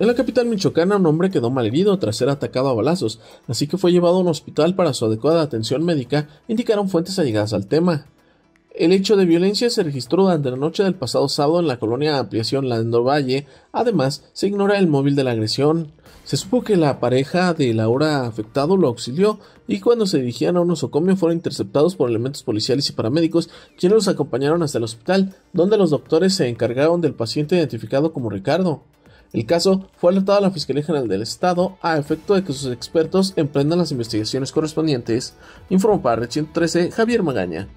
En la capital michoacana, un hombre quedó herido tras ser atacado a balazos, así que fue llevado a un hospital para su adecuada atención médica, indicaron fuentes allegadas al tema. El hecho de violencia se registró durante la noche del pasado sábado en la colonia Ampliación Lando Valle. Además, se ignora el móvil de la agresión. Se supo que la pareja de Laura afectado lo auxilió y cuando se dirigían a un osocomio fueron interceptados por elementos policiales y paramédicos quienes los acompañaron hasta el hospital, donde los doctores se encargaron del paciente identificado como Ricardo. El caso fue alertado a la Fiscalía General del Estado a efecto de que sus expertos emprendan las investigaciones correspondientes, informó para Red 113 Javier Magaña.